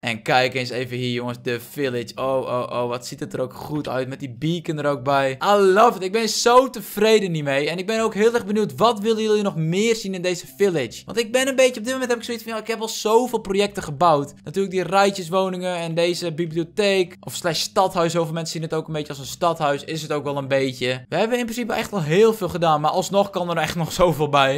En kijk eens even hier, jongens. De village. Oh, oh, oh. Wat ziet het er ook goed uit. Met die beacon er ook bij. I love it. Ik ben zo tevreden hiermee. En ik ben ook heel erg benieuwd. Wat willen jullie nog meer zien in deze village? Want ik ben een beetje... Op dit moment heb ik zoiets van... Ja, ik heb al zoveel projecten gebouwd. Natuurlijk die rijtjeswoningen en deze bibliotheek. Of slash stadhuis. Zoveel mensen zien het ook een beetje als een stadhuis. Is het ook wel een beetje. We hebben in principe echt al heel veel gedaan. Maar alsnog kan er echt nog zoveel bij.